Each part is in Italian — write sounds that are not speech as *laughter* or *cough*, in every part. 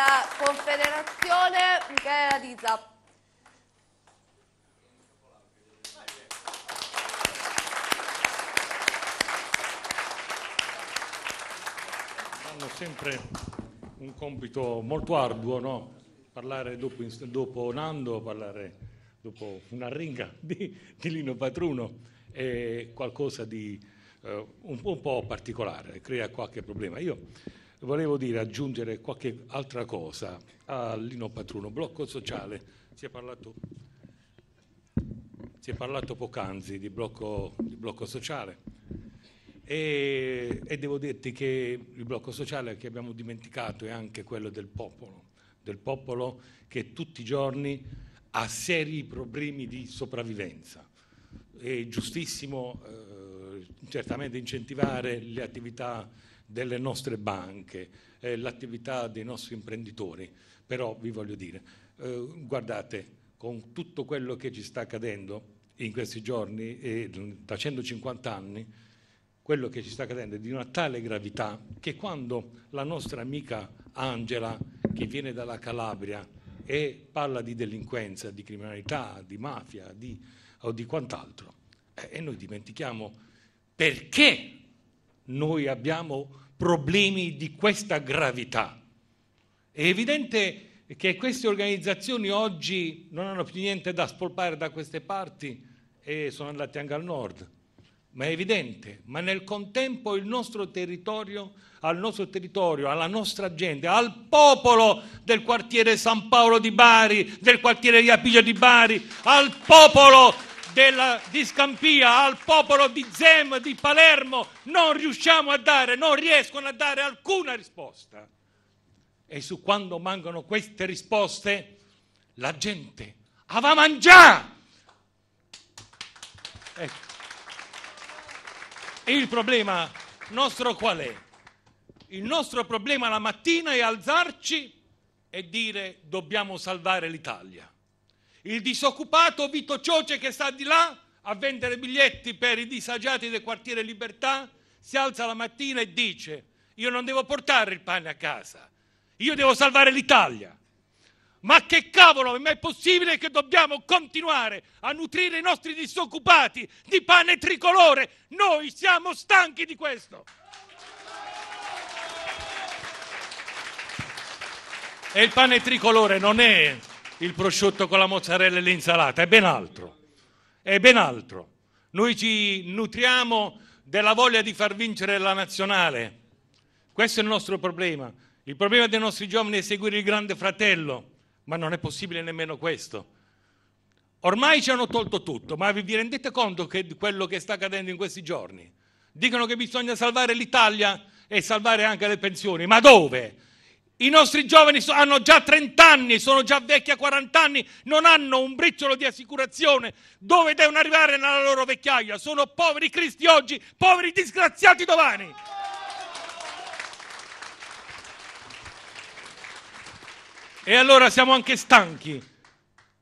della Confederazione Michele Radizza. Hanno sempre un compito molto arduo, no? parlare dopo, dopo, Nando, parlare dopo una ringa *laughs* di, di Lino Patruno è qualcosa di eh, un, un po' particolare, crea qualche problema. Io Volevo dire, aggiungere qualche altra cosa a Lino Patruno, blocco sociale, si è parlato, si è parlato poc'anzi di blocco, di blocco sociale e, e, devo dirti che il blocco sociale che abbiamo dimenticato è anche quello del popolo, del popolo che tutti i giorni ha seri problemi di sopravvivenza. È giustissimo eh, certamente incentivare le attività delle nostre banche, eh, l'attività dei nostri imprenditori, però vi voglio dire, eh, guardate, con tutto quello che ci sta accadendo in questi giorni e da 150 anni, quello che ci sta accadendo è di una tale gravità che quando la nostra amica Angela, che viene dalla Calabria e parla di delinquenza, di criminalità, di mafia di, o di quant'altro, eh, e noi dimentichiamo perché noi abbiamo problemi di questa gravità. È evidente che queste organizzazioni oggi non hanno più niente da spolpare da queste parti e sono andate anche al nord, ma è evidente, ma nel contempo il nostro territorio, al nostro territorio, alla nostra gente, al popolo del quartiere San Paolo di Bari, del quartiere di Iapiglio di Bari, al popolo della, di Scampia, al popolo di Zem, di Palermo, non riusciamo a dare, non riescono a dare alcuna risposta. E su quando mancano queste risposte, la gente aveva mangiato. Ecco. il problema nostro qual è? Il nostro problema la mattina è alzarci e dire dobbiamo salvare l'Italia il disoccupato Vito Cioce che sta di là a vendere biglietti per i disagiati del quartiere Libertà, si alza la mattina e dice io non devo portare il pane a casa, io devo salvare l'Italia. Ma che cavolo, ma è possibile che dobbiamo continuare a nutrire i nostri disoccupati di pane tricolore? Noi siamo stanchi di questo. E il pane tricolore non è il prosciutto con la mozzarella e l'insalata, è ben altro. È ben altro. Noi ci nutriamo della voglia di far vincere la nazionale. Questo è il nostro problema. Il problema dei nostri giovani è seguire il grande fratello, ma non è possibile nemmeno questo. Ormai ci hanno tolto tutto, ma vi rendete conto di quello che sta accadendo in questi giorni? Dicono che bisogna salvare l'Italia e salvare anche le pensioni, ma dove? I nostri giovani hanno già 30 anni, sono già vecchi a 40 anni, non hanno un briciolo di assicurazione. Dove devono arrivare nella loro vecchiaia? Sono poveri cristi oggi, poveri disgraziati domani. E allora siamo anche stanchi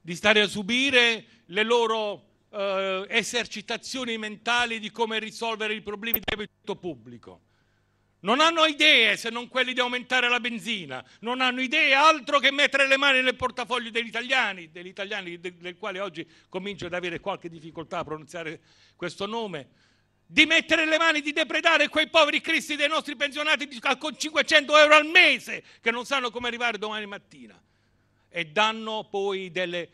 di stare a subire le loro eh, esercitazioni mentali di come risolvere i problemi del debito pubblico. Non hanno idee se non quelli di aumentare la benzina, non hanno idee altro che mettere le mani nel portafoglio degli italiani, degli italiani del, quale oggi comincio ad avere qualche difficoltà a pronunciare questo nome, di mettere le mani, di depredare quei poveri cristi dei nostri pensionati con 500 euro al mese che non sanno come arrivare domani mattina. E danno poi delle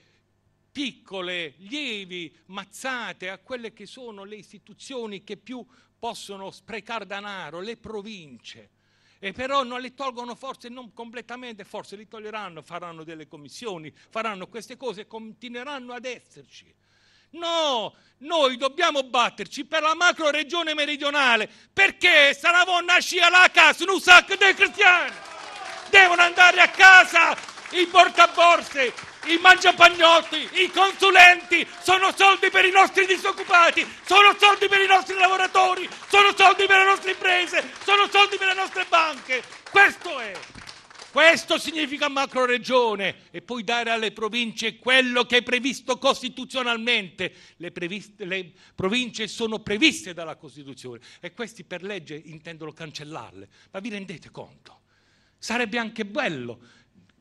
piccole, lievi mazzate a quelle che sono le istituzioni che più possono sprecare denaro, le province, e però non le tolgono forse non completamente, forse li toglieranno, faranno delle commissioni, faranno queste cose e continueranno ad esserci. No, noi dobbiamo batterci per la macro regione meridionale perché Saravonna scia la casa, non sa dei cristiani devono andare a casa i portaborse, i mangiapagnotti, i consulenti, sono soldi per i nostri disoccupati, sono soldi per i nostri lavoratori, sono soldi per le nostre imprese, sono soldi per le nostre banche. Questo è. Questo significa macro regione e poi dare alle province quello che è previsto costituzionalmente. Le, previste, le, province sono previste dalla Costituzione e questi per legge intendono cancellarle. Ma vi rendete conto? Sarebbe anche bello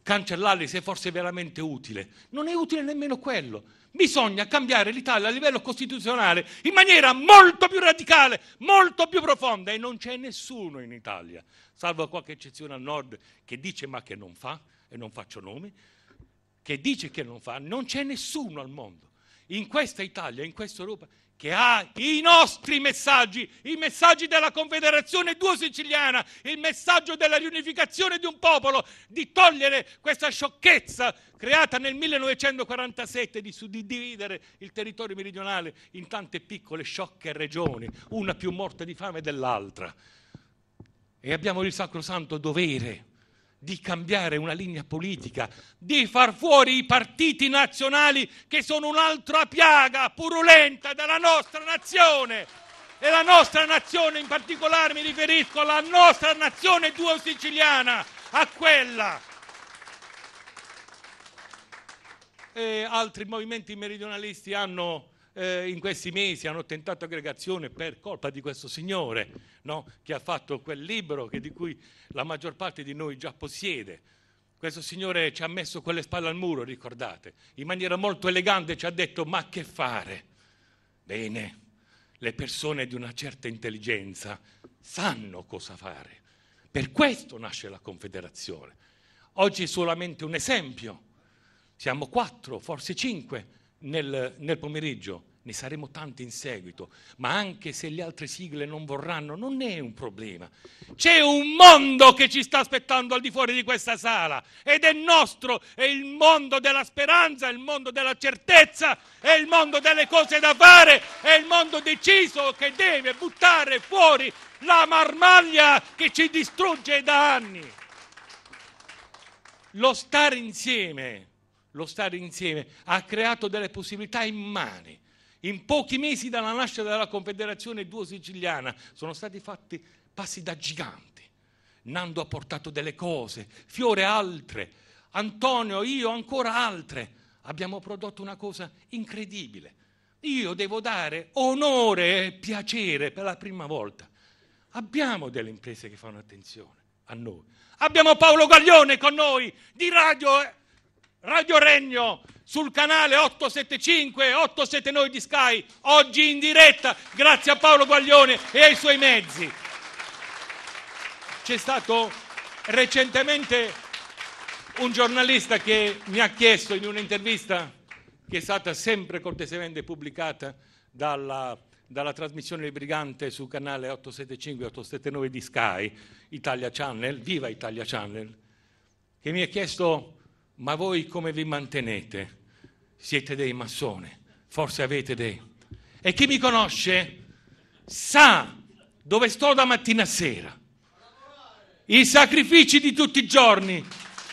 cancellarli se fosse veramente utile. Non è utile nemmeno quello. Bisogna cambiare l'Italia a livello costituzionale in maniera molto più radicale, molto più profonda e non c'è nessuno in Italia, salvo qualche eccezione al nord che dice ma che non fa, e non faccio nomi, che dice che non fa, non c'è nessuno al mondo. In questa Italia, in questa Europa, che ha i nostri messaggi, i messaggi della Confederazione Duo Siciliana, il messaggio della riunificazione di un popolo, di togliere questa sciocchezza creata nel 1947 di suddividere il territorio meridionale in tante piccole sciocche regioni, una più morta di fame dell'altra. E abbiamo il sacrosanto dovere di cambiare una linea politica, di far fuori i partiti nazionali che sono un'altra piaga purulenta della nostra nazione. E la nostra nazione in particolare mi riferisco alla nostra nazione duo siciliana, a quella. E altri movimenti meridionalisti hanno eh, in questi mesi hanno tentato aggregazione per colpa di questo signore no? che ha fatto quel libro che, di cui la maggior parte di noi già possiede. Questo signore ci ha messo con le spalle al muro, ricordate, in maniera molto elegante ci ha detto ma che fare? Bene, le persone di una certa intelligenza sanno cosa fare. Per questo nasce la Confederazione. Oggi è solamente un esempio. Siamo quattro, forse cinque, nel, nel pomeriggio, ne saremo tanti in seguito, ma anche se le altre sigle non vorranno, non è un problema. C'è un mondo che ci sta aspettando al di fuori di questa sala ed è nostro, è il mondo della speranza, è il mondo della certezza, è il mondo delle cose da fare, è il mondo deciso che deve buttare fuori la marmaglia che ci distrugge da anni. Lo stare insieme lo stare insieme ha creato delle possibilità immane. In pochi mesi dalla nascita della Confederazione Duo Siciliana sono stati fatti passi da giganti. Nando ha portato delle cose, Fiore altre, Antonio, io ancora altre. Abbiamo prodotto una cosa incredibile. Io devo dare onore e piacere per la prima volta. Abbiamo delle imprese che fanno attenzione a noi. Abbiamo Paolo Gaglione con noi di Radio eh, Radio Regno sul canale 875 879 di Sky, oggi in diretta, grazie a Paolo Guaglione e ai suoi mezzi. C'è stato recentemente un giornalista che mi ha chiesto in un'intervista che è stata sempre cortesemente pubblicata dalla, dalla trasmissione del Brigante sul canale 875 879 di Sky, Italia Channel, viva Italia Channel, che mi ha chiesto ma voi come vi mantenete? Siete dei massoni, forse avete dei... E chi mi conosce sa dove sto da mattina a sera. I sacrifici di tutti i giorni,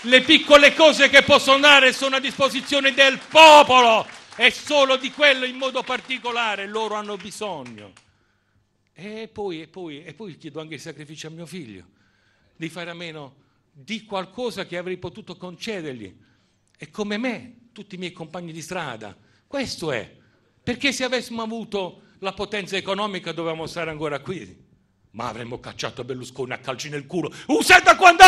le piccole cose che possono dare sono a disposizione del popolo e solo di quello in modo particolare loro hanno bisogno. E poi, e poi, e poi chiedo anche il sacrificio a mio figlio di fare a meno di qualcosa che avrei potuto concedergli. E come me, tutti i miei compagni di strada. Questo è. Perché se avessimo avuto la potenza economica dovevamo stare ancora qui. Ma avremmo cacciato Berlusconi a calci nel culo. Un da quando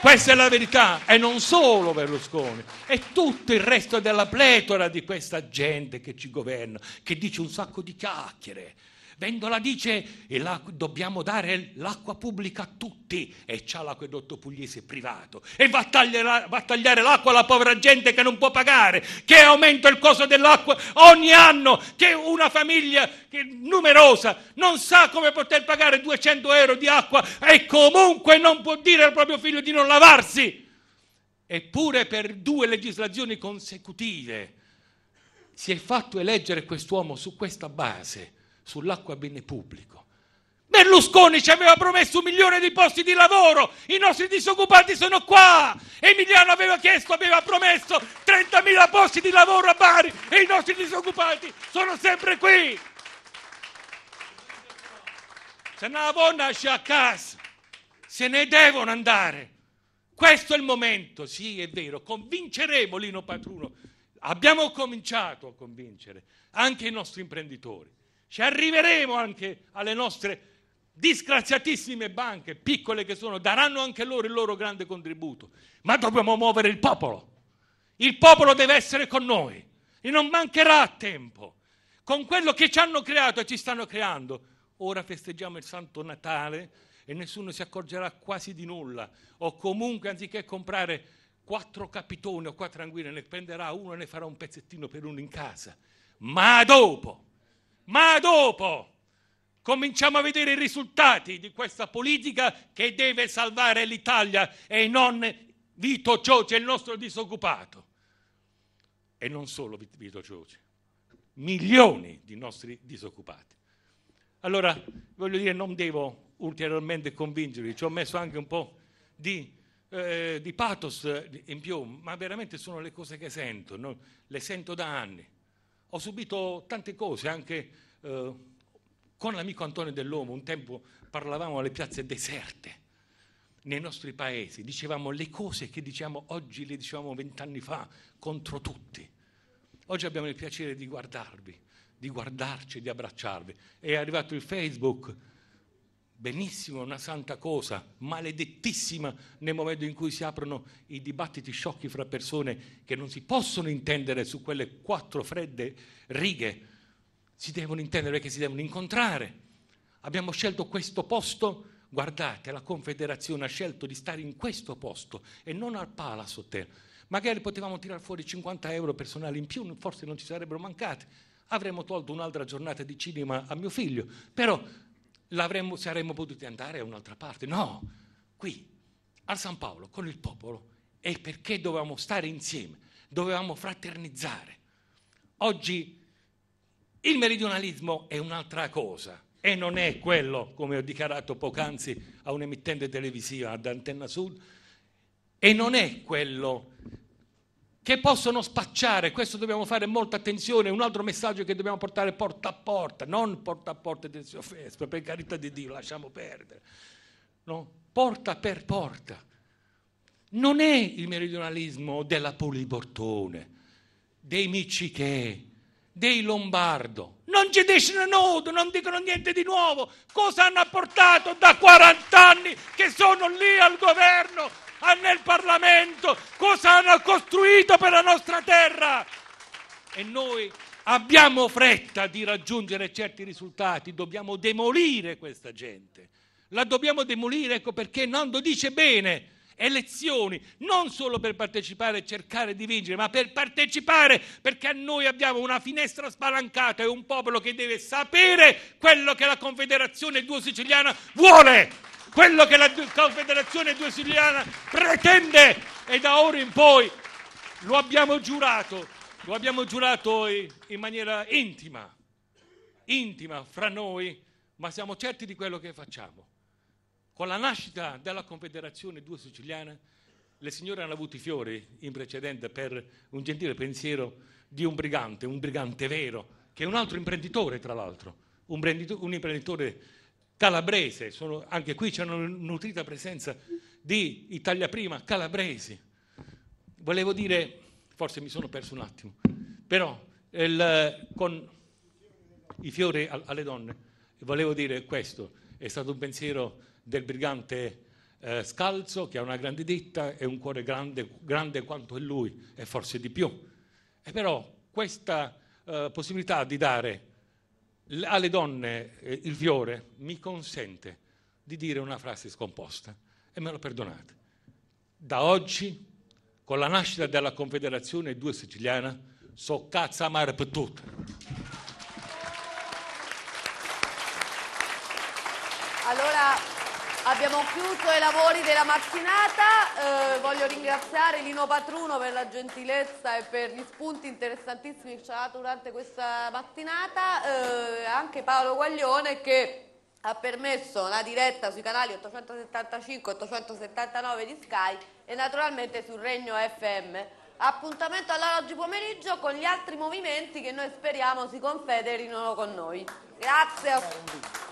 Questa è la verità. E non solo Berlusconi. E tutto il resto della pletora di questa gente che ci governa, che dice un sacco di chiacchiere Vendola dice e la, dobbiamo dare l'acqua pubblica a tutti e c'ha l'acquedotto pugliese privato e va a, tagliare, va a tagliare l'acqua alla povera gente che non può pagare, che aumenta il costo dell'acqua ogni anno, che una famiglia che, numerosa non sa come poter pagare 200 euro di acqua e comunque non può dire al proprio figlio di non lavarsi. Eppure per due legislazioni consecutive si è fatto eleggere quest'uomo su questa base sull'acqua bene pubblico. Berlusconi ci aveva promesso un milione di posti di lavoro, i nostri disoccupati sono qua. Emiliano aveva chiesto, aveva promesso 30.000 posti di lavoro a Bari e i nostri disoccupati sono sempre qui. Se non nasce a casa, se ne devono andare. Questo è il momento, sì è vero, convinceremo Lino Patruno. Abbiamo cominciato a convincere anche i nostri imprenditori. Ci arriveremo anche alle nostre disgraziatissime banche, piccole che sono, daranno anche loro il loro grande contributo, ma dobbiamo muovere il popolo. Il popolo deve essere con noi e non mancherà tempo. Con quello che ci hanno creato e ci stanno creando, ora festeggiamo il Santo Natale e nessuno si accorgerà quasi di nulla, o comunque anziché comprare quattro capitoni o quattro anguille, ne prenderà uno e ne farà un pezzettino per uno in casa. Ma dopo ma dopo cominciamo a vedere i risultati di questa politica che deve salvare l'Italia e non Vito Cioce, il nostro disoccupato. E non solo Vito Cioce, milioni di nostri disoccupati. Allora, voglio dire, non devo ulteriormente convincervi, ci ho messo anche un po' di, eh, di pathos in più, ma veramente sono le cose che sento, no? le sento da anni ho subito tante cose, anche eh, con l'amico Antonio Dell'Uomo, un tempo parlavamo alle piazze deserte, nei nostri paesi, dicevamo le cose che diciamo oggi, le dicevamo vent'anni fa, contro tutti. Oggi abbiamo il piacere di guardarvi, di guardarci, di abbracciarvi. È arrivato il Facebook, benissimo, una santa cosa, maledettissima nel momento in cui si aprono i dibattiti sciocchi fra persone che non si possono intendere su quelle quattro fredde righe, si devono intendere perché si devono incontrare. Abbiamo scelto questo posto, guardate, la Confederazione ha scelto di stare in questo posto e non al Palace Hotel. Magari potevamo tirare fuori 50 euro personali in più, forse non ci sarebbero mancati. Avremmo tolto un'altra giornata di cinema a mio figlio, però saremmo potuti andare a un'altra parte. No, qui, al San Paolo, con il popolo, è perché dovevamo stare insieme, dovevamo fraternizzare. Oggi il meridionalismo è un'altra cosa e non è quello, come ho dichiarato poc'anzi a un'emittente televisiva ad Antenna Sud, e non è quello che possono spacciare, questo dobbiamo fare molta attenzione, un altro messaggio che dobbiamo portare porta a porta, non porta a porta del suo offesa, per carità di Dio, lasciamo perdere, no? porta per porta. Non è il meridionalismo della Polibortone, dei Miccichè, dei Lombardo, non ci dicono nudo, non dicono niente di nuovo, cosa hanno apportato da 40 anni che sono lì al governo nel Parlamento cosa hanno costruito per la nostra terra. E noi abbiamo fretta di raggiungere certi risultati, dobbiamo demolire questa gente. La dobbiamo demolire, ecco perché Nando dice bene, elezioni, non solo per partecipare e cercare di vincere, ma per partecipare, perché noi abbiamo una finestra spalancata e un popolo che deve sapere quello che la Confederazione Duo Siciliana vuole quello che la Confederazione Due Siciliana pretende e da ora in poi lo abbiamo giurato, lo abbiamo giurato in maniera intima, intima fra noi, ma siamo certi di quello che facciamo. Con la nascita della Confederazione Due Siciliana, le signore hanno avuto i fiori in precedenza per un gentile pensiero di un brigante, un brigante vero, che è un altro imprenditore tra l'altro, un imprenditore calabrese, sono, anche qui c'è una nutrita presenza di Italia Prima calabresi. Volevo dire, forse mi sono perso un attimo, però il, con i fiori alle donne, volevo dire questo, è stato un pensiero del brigante eh, Scalzo che ha una grande ditta e un cuore grande, grande quanto è lui e forse di più. E però questa eh, possibilità di dare alle donne eh, il fiore mi consente di dire una frase scomposta e me lo perdonate. Da oggi, con la nascita della Confederazione 2 Siciliana, so cazzo amare per tutti. Abbiamo chiuso i lavori della mattinata, eh, voglio ringraziare Lino Patruno per la gentilezza e per gli spunti interessantissimi che ci ha dato durante questa mattinata, eh, anche Paolo Guaglione che ha permesso la diretta sui canali 875 879 di Sky e naturalmente sul Regno FM. Appuntamento allora oggi pomeriggio con gli altri movimenti che noi speriamo si confederino con noi. Grazie.